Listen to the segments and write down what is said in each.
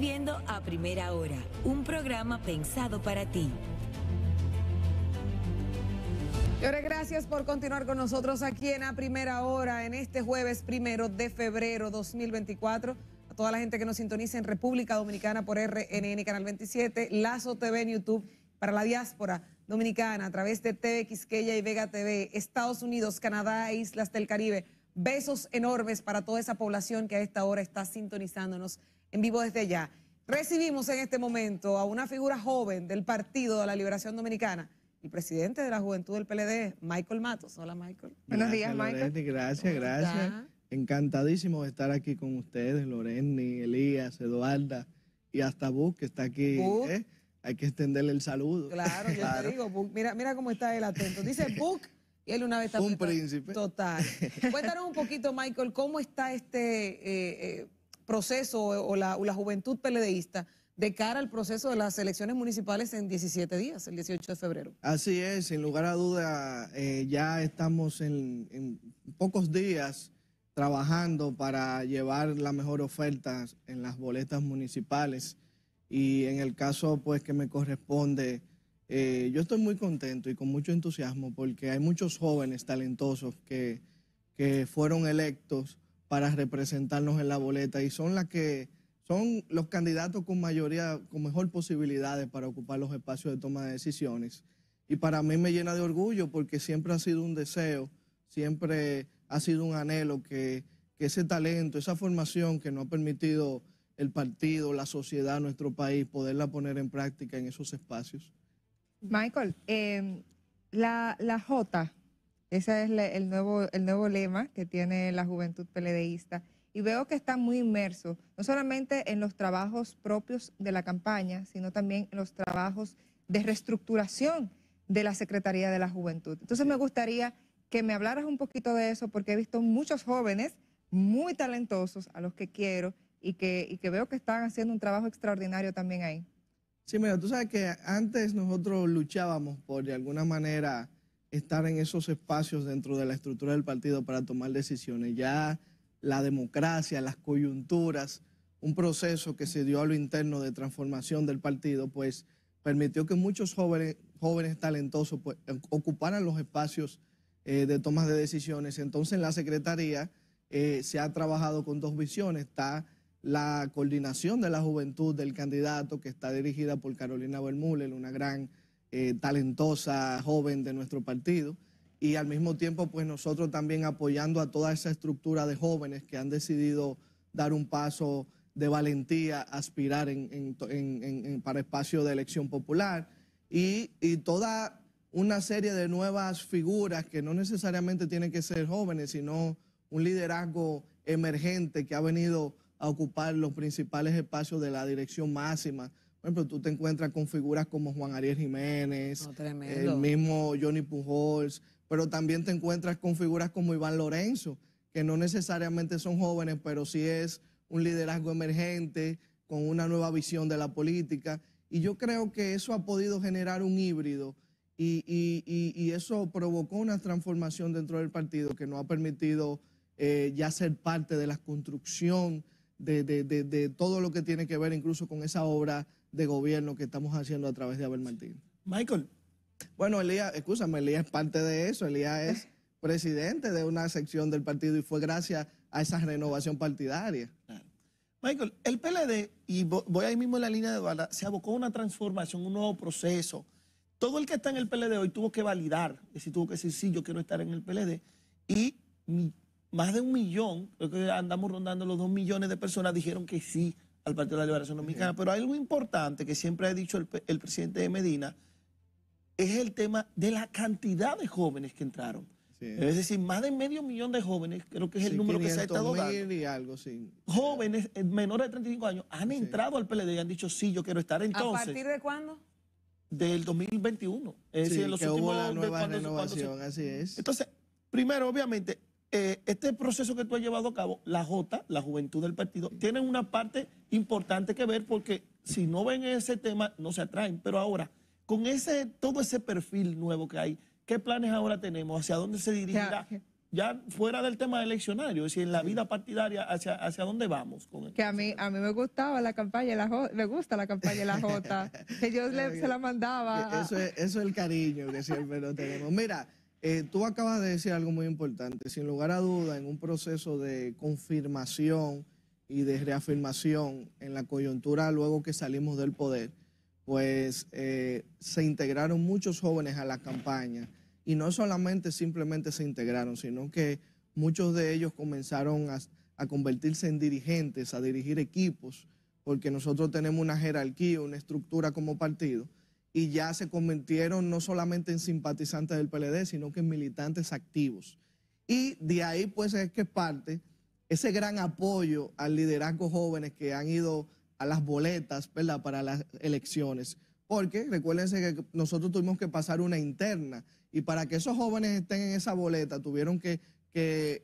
viendo A Primera Hora, un programa pensado para ti. Y ahora gracias por continuar con nosotros aquí en A Primera Hora, en este jueves primero de febrero 2024. A toda la gente que nos sintoniza en República Dominicana por RNN Canal 27, Lazo TV en YouTube, para la diáspora dominicana a través de TV Quisqueya y Vega TV, Estados Unidos, Canadá e Islas del Caribe. Besos enormes para toda esa población que a esta hora está sintonizándonos en vivo desde allá. Recibimos en este momento a una figura joven del Partido de la Liberación Dominicana, el presidente de la Juventud del PLD, Michael Matos. Hola, Michael. Buenos días, Michael. gracias, gracias. Encantadísimo de estar aquí con ustedes, Lorenny, Elías, Eduarda y hasta Buck, que está aquí. ¿eh? Hay que extenderle el saludo. Claro, yo te digo, mira, mira cómo está él atento. Dice Buck y él una vez está... Un príncipe. Total. Cuéntanos un poquito, Michael, cómo está este... Eh, eh, proceso o la, juventud peledeísta de cara al proceso de las elecciones municipales en 17 días, el 18 de febrero. Así es, sin lugar a duda, eh, ya estamos en, pocos días trabajando para llevar la mejor oferta en las boletas municipales y en el caso pues que me corresponde, eh, yo estoy muy contento y con mucho entusiasmo porque hay muchos jóvenes talentosos que, que fueron electos para representarnos en la boleta y son las que son los candidatos con mayoría, con mejor posibilidades para ocupar los espacios de toma de decisiones. Y para mí me llena de orgullo porque siempre ha sido un deseo, siempre ha sido un anhelo que, que ese talento, esa formación que nos ha permitido el partido, la sociedad, nuestro país, poderla poner en práctica en esos espacios. Michael, eh, la, la J ese es el, nuevo, el nuevo lema que tiene la juventud peledeísta. Y veo que está muy inmerso, no solamente en los trabajos propios de la campaña, sino también en los trabajos de reestructuración de la Secretaría de la Juventud. Entonces me gustaría que me hablaras un poquito de eso, porque he visto muchos jóvenes muy talentosos a los que quiero y que, y que veo que están haciendo un trabajo extraordinario también ahí. Sí, mira, tú sabes que antes nosotros luchábamos por de alguna manera estar en esos espacios dentro de la estructura del partido para tomar decisiones. Ya la democracia, las coyunturas, un proceso que se dio a lo interno de transformación del partido, pues permitió que muchos jóvenes, jóvenes talentosos pues, ocuparan los espacios eh, de tomas de decisiones. Entonces en la Secretaría eh, se ha trabajado con dos visiones. Está la coordinación de la juventud del candidato que está dirigida por Carolina Bermúdez, una gran eh, talentosa, joven de nuestro partido. Y al mismo tiempo, pues nosotros también apoyando a toda esa estructura de jóvenes que han decidido dar un paso de valentía, aspirar en, para espacio de elección popular y, y toda una serie de nuevas figuras que no necesariamente tienen que ser jóvenes, sino un liderazgo emergente que ha venido a ocupar los principales espacios de la dirección máxima por ejemplo, tú te encuentras con figuras como Juan Ariel Jiménez, el mismo Johnny Pujols, pero también te encuentras con figuras como Iván Lorenzo, que no necesariamente son jóvenes, pero sí es un liderazgo emergente, con una nueva visión de la política. Y yo creo que eso ha podido generar un híbrido y, eso provocó una transformación dentro del partido que nos ha permitido eh, ya ser parte de la construcción de todo lo que tiene que ver incluso con esa obra de gobierno que estamos haciendo a través de Abel Martín. Michael. Bueno, Elías, escúchame, Elías es parte de eso. Elías es presidente de una sección del partido y fue gracias a esa renovación partidaria. Michael, el PLD, y voy ahí mismo en la línea de bala, se abocó a una transformación, un nuevo proceso. Todo el que está en el PLD hoy tuvo que validar, es decir, tuvo que decir, sí, yo quiero estar en el PLD. Y más de un millón, creo que andamos rondando los dos millones de personas, dijeron que sí al Partido de la Liberación Dominicana. ...pero Pero algo importante que siempre ha dicho el, presidente de Medina es el tema de la cantidad de jóvenes que entraron. Es decir, más de medio millón de jóvenes, creo que es el número que se ha estado dando. Y algo, sí. Jóvenes eh, menores de 35 años han entrado al PLD y han dicho, sí, yo quiero estar. Entonces, ¿A partir de cuándo? Del 2021. Es decir, en los Hubo la nueva renovación, así es. Entonces, primero, obviamente, eh, este proceso que tú has llevado a cabo, la J, la juventud del partido, tienen una parte importante que ver porque si no ven ese tema, no se atraen. Pero ahora, con ese, todo ese perfil nuevo que hay, ¿qué planes ahora tenemos? ¿Hacia dónde se dirigirá? Ya, fuera del tema eleccionario, es decir, en la vida partidaria, ¿hacia, hacia dónde vamos? Con que a mí, a mí me gustaba la campaña, la J, me gusta la campaña de la J, que yo se la mandaba. Eso es, eso es el cariño que siempre lo tenemos. Mira. Eh, tú acabas de decir algo muy importante. Sin lugar a duda, en un proceso de confirmación y de reafirmación en la coyuntura luego que salimos del poder, pues eh, se integraron muchos jóvenes a la campaña. Y no solamente simplemente se integraron, sino que muchos de ellos comenzaron a convertirse en dirigentes, a dirigir equipos, porque nosotros tenemos una jerarquía, una estructura como partido y ya se convirtieron no solamente en simpatizantes del PLD, sino que en militantes activos. Y de ahí pues es que parte ese gran apoyo al liderazgo jóvenes que han ido a las boletas ¿verdad? para las elecciones. Porque recuérdense que nosotros tuvimos que pasar una interna y para que esos jóvenes estén en esa boleta tuvieron que,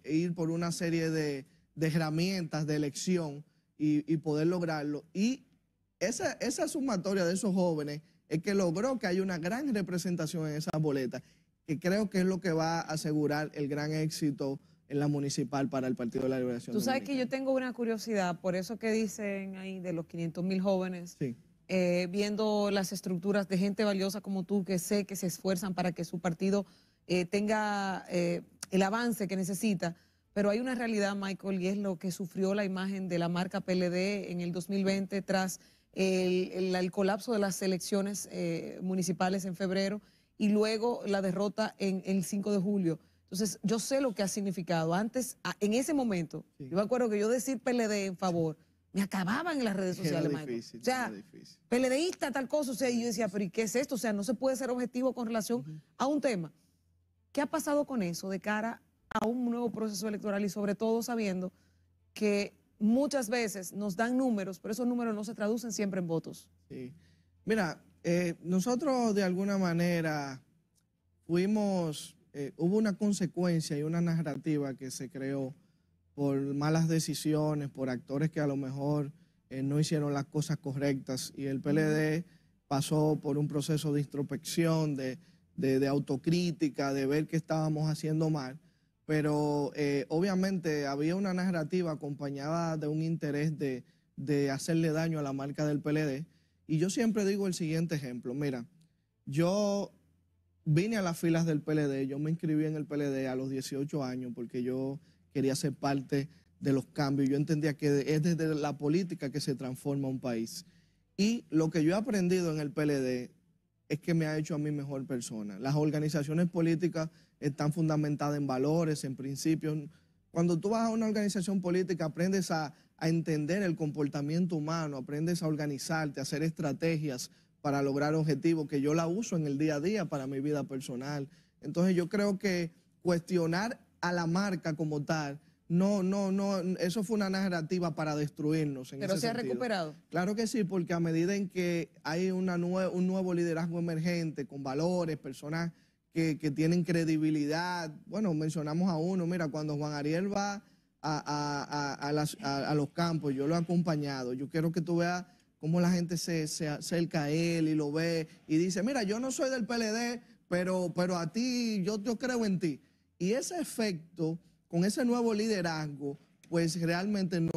ir por una serie de, herramientas de elección y, poder lograrlo. Y esa, esa sumatoria de esos jóvenes es que logró que haya una gran representación en esas boletas, que creo que es lo que va a asegurar el gran éxito en la municipal para el Partido de la Liberación. Tú sabes que yo tengo una curiosidad, por eso que dicen ahí de los 500 mil jóvenes, eh, viendo las estructuras de gente valiosa como tú, que sé que se esfuerzan para que su partido eh, tenga eh, el avance que necesita, pero hay una realidad, Michael, y es lo que sufrió la imagen de la marca PLD en el 2020 tras el, el, colapso de las elecciones eh, municipales en febrero y luego la derrota en el 5 de julio. Entonces, yo sé lo que ha significado. Antes, en ese momento, yo me acuerdo que yo decir PLD en favor, me acababan en las redes sociales, era o sea, PLDista, tal cosa. O sea, yo decía, pero ¿y qué es esto? O sea, no se puede ser objetivo con relación a un tema. ¿Qué ha pasado con eso de cara a un nuevo proceso electoral y sobre todo sabiendo que muchas veces nos dan números, pero esos números no se traducen siempre en votos. Mira, eh, nosotros de alguna manera fuimos, eh, hubo una consecuencia y una narrativa que se creó por malas decisiones, por actores que a lo mejor eh, no hicieron las cosas correctas y el PLD pasó por un proceso de introspección, de, de autocrítica, de ver qué estábamos haciendo mal pero eh, obviamente había una narrativa acompañada de un interés de, de, hacerle daño a la marca del PLD. Y yo siempre digo el siguiente ejemplo, mira, yo vine a las filas del PLD, yo me inscribí en el PLD a los 18 años porque yo quería ser parte de los cambios, yo entendía que es desde la política que se transforma un país. Y lo que yo he aprendido en el PLD es que me ha hecho a mí mejor persona. Las organizaciones políticas están fundamentadas en valores, en principios. Cuando tú vas a una organización política, aprendes a, entender el comportamiento humano, aprendes a organizarte, a hacer estrategias para lograr objetivos que yo la uso en el día a día para mi vida personal. Entonces yo creo que cuestionar a la marca como tal, no, no, no, eso fue una narrativa para destruirnos. En Pero se ha recuperado. Claro que sí, porque a medida en que hay una un nuevo liderazgo emergente con valores, personas que, tienen credibilidad. Bueno, mencionamos a uno, mira, cuando Juan Ariel va a, los campos, yo lo he acompañado, yo quiero que tú veas cómo la gente se, acerca a él y lo ve y dice, mira, yo no soy del PLD, pero, pero a ti, yo, yo creo en ti. Y ese efecto, con ese nuevo liderazgo, pues realmente no,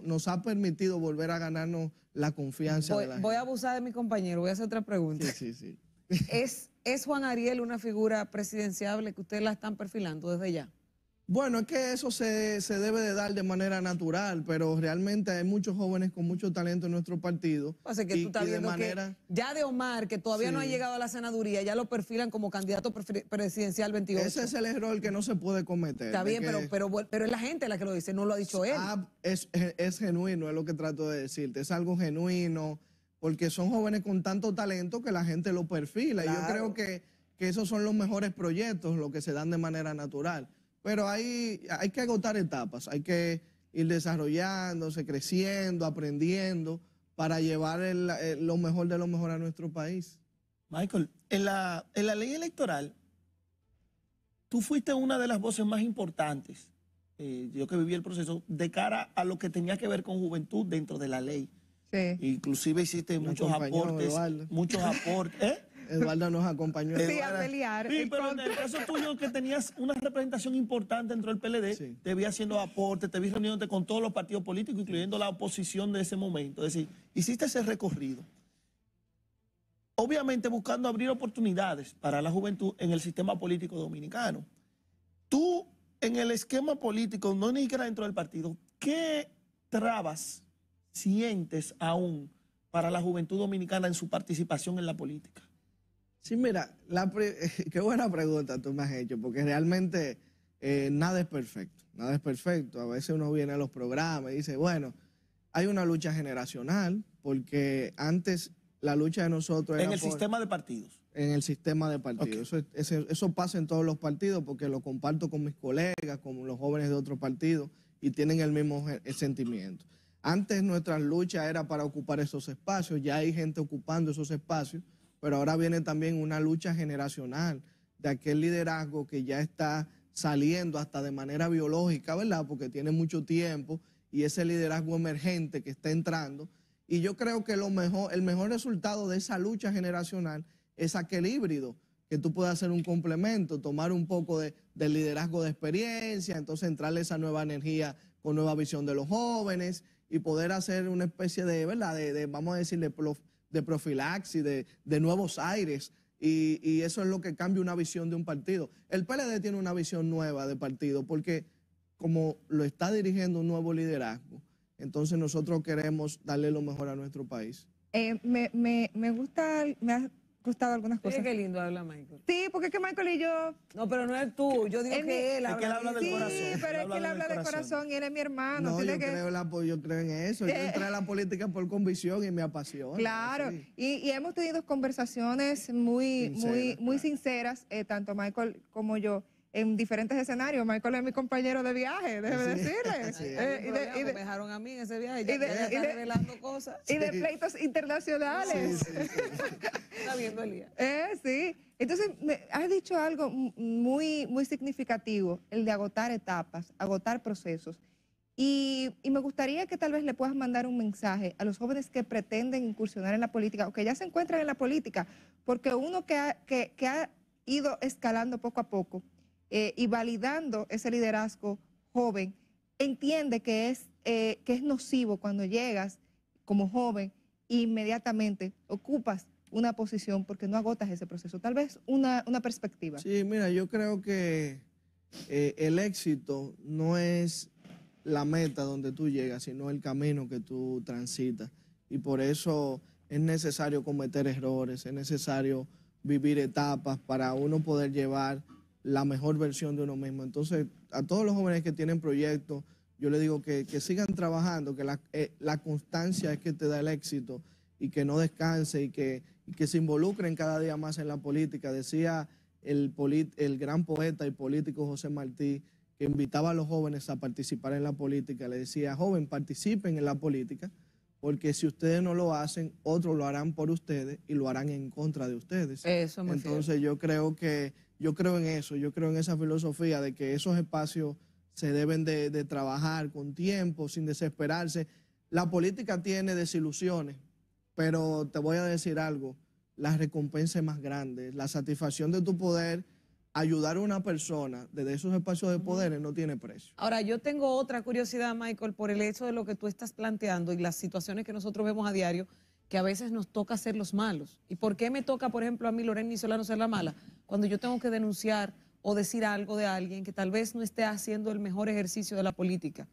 nos ha permitido volver a ganarnos la confianza. Voy, de la voy a abusar de mi compañero, voy a hacer otra pregunta. Sí, sí, sí. Es ¿Es Juan Ariel una figura presidenciable que ustedes la están perfilando desde ya? Bueno, es que eso se, debe de dar de manera natural, pero realmente hay muchos jóvenes con mucho talento en nuestro partido. Así que tú estás viendo que ya de Omar, que todavía no ha llegado a la senaduría, ya lo perfilan como candidato presidencial 28. Ese es el error que no se puede cometer. Está bien, pero, pero, es la gente la que lo dice, no lo ha dicho ah, él. Ah, es genuino, es lo que trato de decirte, es algo genuino porque son jóvenes con tanto talento que la gente lo perfila. Y yo creo que, esos son los mejores proyectos, los que se dan de manera natural. Pero hay, hay que agotar etapas, hay que ir desarrollándose, creciendo, aprendiendo, para llevar eh, lo mejor de lo mejor a nuestro país. Michael, en la, ley electoral, tú fuiste una de las voces más importantes, eh, yo que viví el proceso, de cara a lo que tenía que ver con juventud dentro de la ley. Inclusive hiciste muchos aportes, muchos ¿eh? aportes. Eduardo nos acompañó. a pelear. Sí, pero en el caso tuyo que tenías una representación importante dentro del PLD, te vi haciendo aportes, te vi reuniéndote con todos los partidos políticos, incluyendo la oposición de ese momento. Es decir, hiciste ese recorrido. Obviamente buscando abrir oportunidades para la juventud en el sistema político dominicano. Tú, en el esquema político, no ni siquiera dentro del partido, ¿qué trabas sientes aún para la juventud dominicana en su participación en la política? Sí, mira, qué buena pregunta tú me has hecho, porque realmente eh, nada es perfecto, nada es perfecto. A veces uno viene a los programas y dice, bueno, hay una lucha generacional, porque antes la lucha de nosotros era... En el sistema de partidos. En el sistema de partidos. Eso, pasa en todos los partidos, porque lo comparto con mis colegas, con los jóvenes de otros partidos, y tienen el mismo sentimiento. Antes nuestra lucha era para ocupar esos espacios, ya hay gente ocupando esos espacios, pero ahora viene también una lucha generacional de aquel liderazgo que ya está saliendo hasta de manera biológica, ¿verdad? Porque tiene mucho tiempo y ese liderazgo emergente que está entrando. Y yo creo que lo mejor, el mejor resultado de esa lucha generacional es aquel híbrido, que tú puedas hacer un complemento, tomar un poco de, del liderazgo de experiencia, entonces entrarle esa nueva energía con nueva visión de los jóvenes y poder hacer una especie de, ¿verdad? De, vamos a decir, de, de profilaxis, de, nuevos aires. Y, eso es lo que cambia una visión de un partido. El PLD tiene una visión nueva de partido porque como lo está dirigiendo un nuevo liderazgo, entonces nosotros queremos darle lo mejor a nuestro país. Eh, me, gusta, gustado algunas cosas. Sí, qué lindo habla Michael. Sí, porque es que Michael y yo... No, pero no es tú, yo digo que él habla. Es que él habla del corazón. Sí, pero es que él habla del corazón. y él es mi hermano. No, yo, creo en eso. Yo entré a la política por convicción y me apasiona. Claro, y, hemos tenido conversaciones muy, sinceras, muy, muy sinceras, eh, tanto Michael como yo en diferentes escenarios. Michael es mi compañero de viaje, déjeme decirle. Eh, y pues, me dejaron a mí en ese viaje, y de, cosas. Y de pleitos internacionales. está viendo el día. Eh, sí. Entonces, me, has dicho algo muy, muy significativo, el de agotar etapas, agotar procesos. Y, me gustaría que tal vez le puedas mandar un mensaje a los jóvenes que pretenden incursionar en la política o que ya se encuentran en la política, porque uno que ha, que ha ido escalando poco a poco, eh, y validando ese liderazgo joven, entiende que es, eh, que es nocivo cuando llegas como joven e inmediatamente ocupas una posición porque no agotas ese proceso. Tal vez una, perspectiva. Sí, mira, yo creo que eh, el éxito no es la meta donde tú llegas, sino el camino que tú transitas. Y por eso es necesario cometer errores, es necesario vivir etapas para uno poder llevar la mejor versión de uno mismo. Entonces, a todos los jóvenes que tienen proyectos, yo les digo que, sigan trabajando, que eh, la, constancia es que te da el éxito y que no descanse y que, que se involucren cada día más en la política. Decía el, el gran poeta y político José Martí, que invitaba a los jóvenes a participar en la política, le decía, joven, participen en la política porque si ustedes no lo hacen, otros lo harán por ustedes y lo harán en contra de ustedes. Entonces yo creo que, yo creo en eso, yo creo en esa filosofía de que esos espacios se deben de, de trabajar con tiempo, sin desesperarse. La política tiene desilusiones, pero te voy a decir algo, las recompensas más grandes, la satisfacción de tu poder ayudar a una persona desde esos espacios de poderes no tiene precio. Ahora, yo tengo otra curiosidad, Michael, por el hecho de lo que tú estás planteando y las situaciones que nosotros vemos a diario, que a veces nos toca ser los malos. ¿Y por qué me toca, por ejemplo, a mí, Lorena y ser la mala? Cuando yo tengo que denunciar o decir algo de alguien que tal vez no esté haciendo el mejor ejercicio de la política.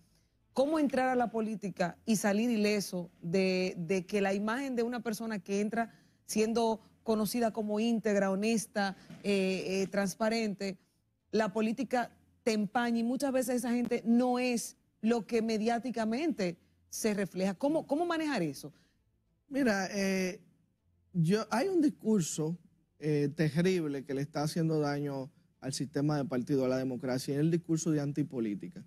¿Cómo entrar a la política y salir ileso de que la imagen de una persona que entra siendo conocida como íntegra, honesta, eh, eh, transparente, la política te empaña y muchas veces esa gente no es lo que mediáticamente se refleja. ¿Cómo, cómo manejar eso? Mira, eh, yo, hay un discurso terrible que le está haciendo daño al sistema de partido, a la democracia, y es el discurso de antipolítica.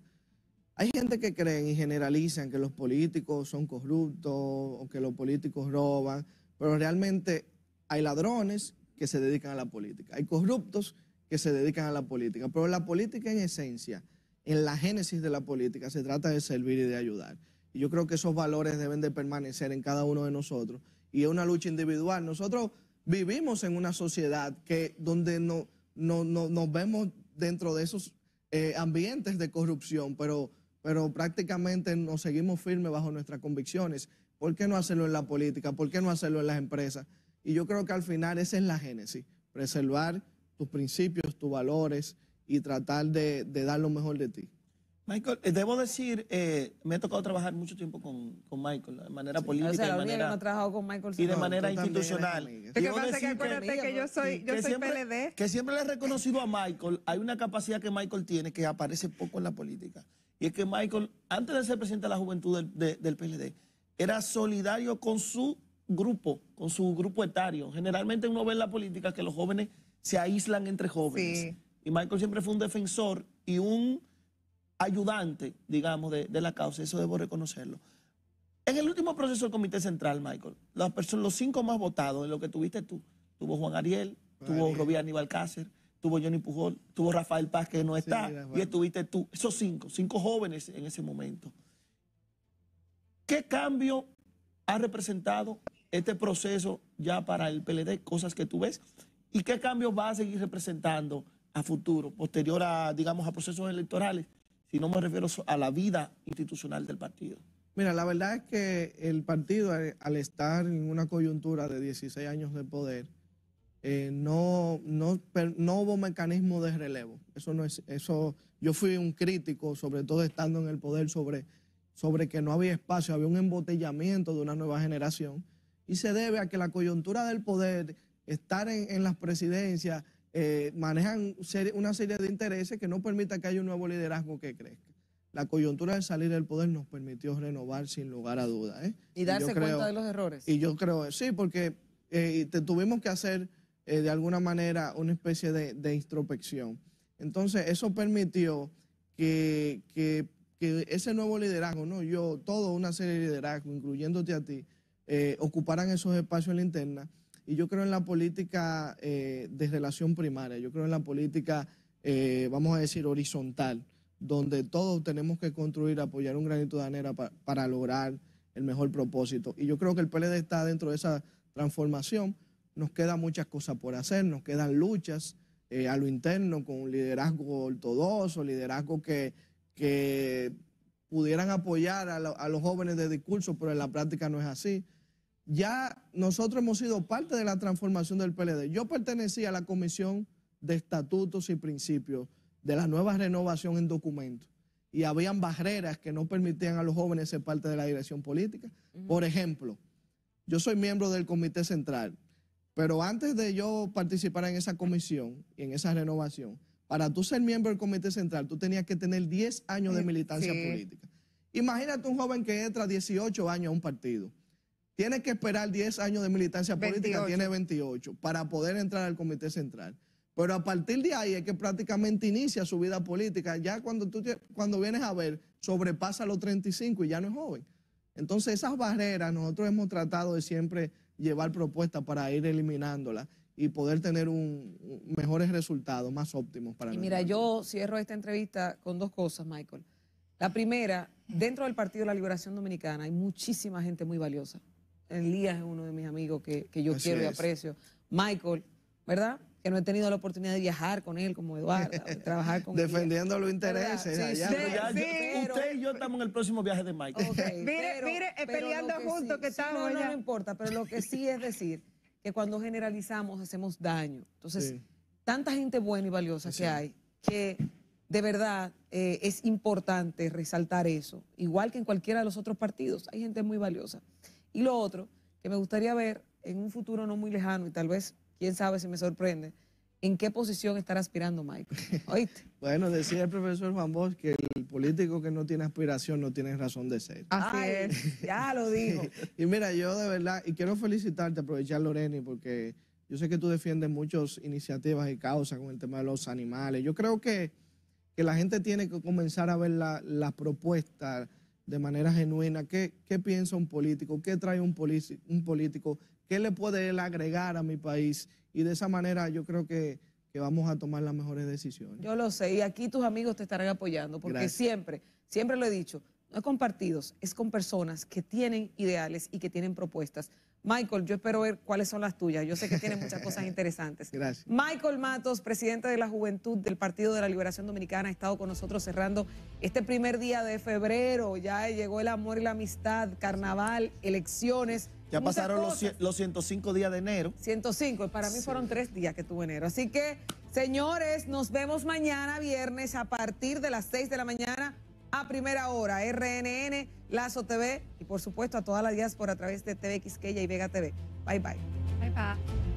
Hay gente que creen y generalizan que los políticos son corruptos o que los políticos roban, pero realmente hay ladrones que se dedican a la política, hay corruptos que se dedican a la política, pero la política en esencia, en la génesis de la política, se trata de servir y de ayudar. Y yo creo que esos valores deben de permanecer en cada uno de nosotros y es una lucha individual. Nosotros vivimos en una sociedad que donde no, nos vemos dentro de esos eh, ambientes de corrupción, pero, pero prácticamente nos seguimos firmes bajo nuestras convicciones. ¿Por qué no hacerlo en la política? ¿Por qué no hacerlo en las empresas? Y yo creo que al final esa es la génesis, preservar tus principios, tus valores y tratar de, dar lo mejor de ti. Michael, eh, debo decir, eh, me ha tocado trabajar mucho tiempo con, Michael, de manera política. O sea, trabajado con Michael. Y de manera institucional. que que yo soy, yo PLD. Que siempre le he reconocido a Michael, hay una capacidad que Michael tiene que aparece poco en la política. Y es que Michael, antes de ser presidente de la juventud del PLD, era solidario con su grupo, con su grupo etario. Generalmente uno ve en la política que los jóvenes se aíslan entre jóvenes. Y Michael siempre fue un defensor y un ayudante, digamos, de, la causa. Eso debo reconocerlo. En el último proceso del Comité Central, Michael, los cinco más votados en lo que tuviste tú, tuvo Juan Ariel, tuvo Robián Aníbal Cáceres, tuvo Johnny Pujol, tuvo Rafael Paz, que no está, y estuviste tú. Esos cinco, cinco jóvenes en ese momento. ¿Qué cambio ha representado este proceso ya para el PLD, cosas que tú ves, y qué cambios va a seguir representando a futuro, posterior a, digamos, a procesos electorales, si no me refiero a la vida institucional del partido. Mira, la verdad es que el partido, eh, al estar en una coyuntura de 16 años de poder, eh, no, no, hubo mecanismo de relevo. Eso no es, eso, yo fui un crítico, sobre todo estando en el poder, sobre, sobre que no había espacio, había un embotellamiento de una nueva generación y se debe a que la coyuntura del poder, estar en, las presidencias, eh, manejan una serie de intereses que no permita que haya un nuevo liderazgo que crezca. La coyuntura de salir del poder nos permitió renovar sin lugar a dudas. ¿eh? Y darse cuenta de los errores. Y yo creo, eh, sí, porque tuvimos que hacer de alguna manera una especie de, introspección. Entonces, eso permitió que, ese nuevo liderazgo, no yo, toda una serie de liderazgos, incluyéndote a ti, eh, ocuparan esos espacios en la interna. Y yo creo en la política eh, de relación primaria, yo creo en la política, eh, vamos a decir, horizontal, donde todos tenemos que construir, apoyar un granito de anera para lograr el mejor propósito. Y yo creo que el PLD está dentro de esa transformación. Nos quedan muchas cosas por hacer, nos quedan luchas a lo interno con un liderazgo ortodoxo, liderazgo que, pudieran apoyar a los jóvenes de discurso, pero en la práctica no es así ya nosotros hemos sido parte de la transformación del PLD. Yo pertenecía a la Comisión de Estatutos y Principios de la nueva renovación en documentos. Y había barreras que no permitían a los jóvenes ser parte de la dirección política. Por ejemplo, yo soy miembro del Comité Central, pero antes de yo participar en esa comisión y en esa renovación, para tú ser miembro del Comité Central, tú tenías que tener 10 años de eh, militancia política. Imagínate un joven que entra 18 años a un partido tiene que esperar 10 años de militancia política, tiene 28, para poder entrar al Comité Central. Pero a partir de ahí es que prácticamente inicia su vida política. Ya cuando tú cuando vienes a ver, sobrepasa los 35 y ya no es joven. Entonces esas barreras nosotros hemos tratado de siempre llevar propuestas para ir eliminándolas y poder tener un, mejores resultados, más óptimos para mira, yo cierro esta entrevista con dos cosas, Michael. La primera, dentro del Partido de la Liberación Dominicana hay muchísima gente muy valiosa. Elías es uno de mis amigos que, yo quiero y aprecio. Michael, ¿verdad? Que no he tenido la oportunidad de viajar con él como Eduardo, trabajar con Defendiendo los intereses. Sí, usted y yo estamos en el próximo viaje de Michael. mire, mire, peleando que juntos que estamos. No, no, no importa, pero lo que sí es decir que cuando generalizamos hacemos daño. Entonces, tanta gente buena y valiosa que hay que de verdad eh, es importante resaltar eso, igual que en cualquiera de los otros partidos, hay gente muy valiosa. Y lo otro que me gustaría ver en un futuro no muy lejano y tal vez, quién sabe si me sorprende, ¿en qué posición estará aspirando Michael? ¿Oíste? bueno, decía el profesor Juan Bosch que el político que no tiene aspiración no tiene razón de ser. Así es, ya lo digo. y mira, yo de verdad, y quiero felicitarte, aprovechar Loreni, porque yo sé que tú defiendes muchas iniciativas y causas con el tema de los animales. Yo creo que, la gente tiene que comenzar a ver las propuestas de manera genuina qué, qué piensa un político, qué trae un, político, qué le puede él agregar a mi país. Y de esa manera yo creo que, que vamos a tomar las mejores decisiones. Yo lo sé, y aquí tus amigos te estarán apoyando, porque siempre, siempre lo he dicho, no es con partidos, es con personas que tienen ideales y que tienen propuestas. Michael, yo espero ver cuáles son las tuyas. Yo sé que tiene muchas cosas interesantes. Gracias. Michael Matos, presidente de la Juventud del Partido de la Liberación Dominicana, ha estado con nosotros cerrando este primer día de febrero. Ya llegó el amor y la amistad, carnaval, elecciones. Ya pasaron los, 105 días de enero. 105, para mí fueron tres días que tuve enero. Así que, señores, nos vemos mañana viernes a partir de las 6 de la mañana a primera hora, RNN, Lazo TV y por supuesto a todas las diáspora a través de TV Quisqueya y Vega TV. Bye bye. Bye bye.